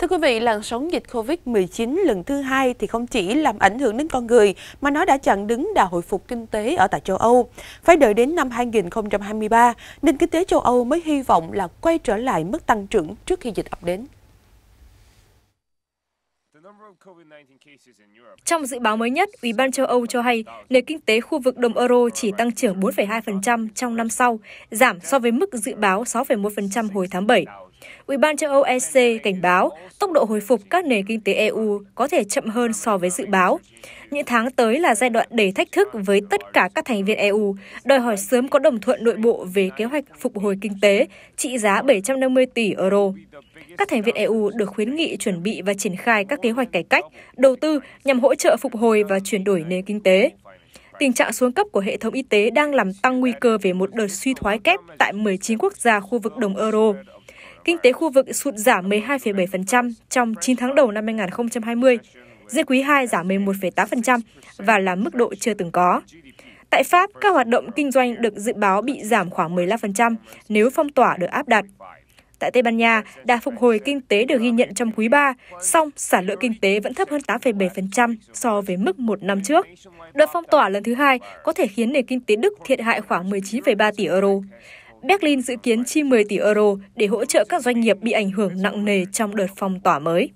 Thưa quý vị, làn sóng dịch Covid-19 lần thứ hai thì không chỉ làm ảnh hưởng đến con người mà nó đã chặn đứng đà hồi phục kinh tế ở tại châu Âu. Phải đợi đến năm 2023, nên kinh tế châu Âu mới hy vọng là quay trở lại mức tăng trưởng trước khi dịch ập đến. Trong dự báo mới nhất, Ủy ban châu Âu cho hay nền kinh tế khu vực đồng euro chỉ tăng trưởng 4,2% trong năm sau, giảm so với mức dự báo 6,1% hồi tháng 7. Ủy ban châu Âu EC cảnh báo tốc độ hồi phục các nền kinh tế EU có thể chậm hơn so với dự báo. Những tháng tới là giai đoạn đầy thách thức với tất cả các thành viên EU, đòi hỏi sớm có đồng thuận nội bộ về kế hoạch phục hồi kinh tế trị giá 750 tỷ euro các thành viên EU được khuyến nghị chuẩn bị và triển khai các kế hoạch cải cách, đầu tư nhằm hỗ trợ phục hồi và chuyển đổi nền kinh tế. Tình trạng xuống cấp của hệ thống y tế đang làm tăng nguy cơ về một đợt suy thoái kép tại 19 quốc gia khu vực đồng euro. Kinh tế khu vực sụt giảm 12,7% trong 9 tháng đầu năm 2020, riêng quý 2 giảm 11,8% và là mức độ chưa từng có. Tại Pháp, các hoạt động kinh doanh được dự báo bị giảm khoảng 15% nếu phong tỏa được áp đặt. Tại Tây Ban Nha, đà phục hồi kinh tế được ghi nhận trong quý 3, song sản lượng kinh tế vẫn thấp hơn 8,7% so với mức một năm trước. Đợt phong tỏa lần thứ hai có thể khiến nền kinh tế Đức thiệt hại khoảng 19,3 tỷ euro. Berlin dự kiến chi 10 tỷ euro để hỗ trợ các doanh nghiệp bị ảnh hưởng nặng nề trong đợt phong tỏa mới.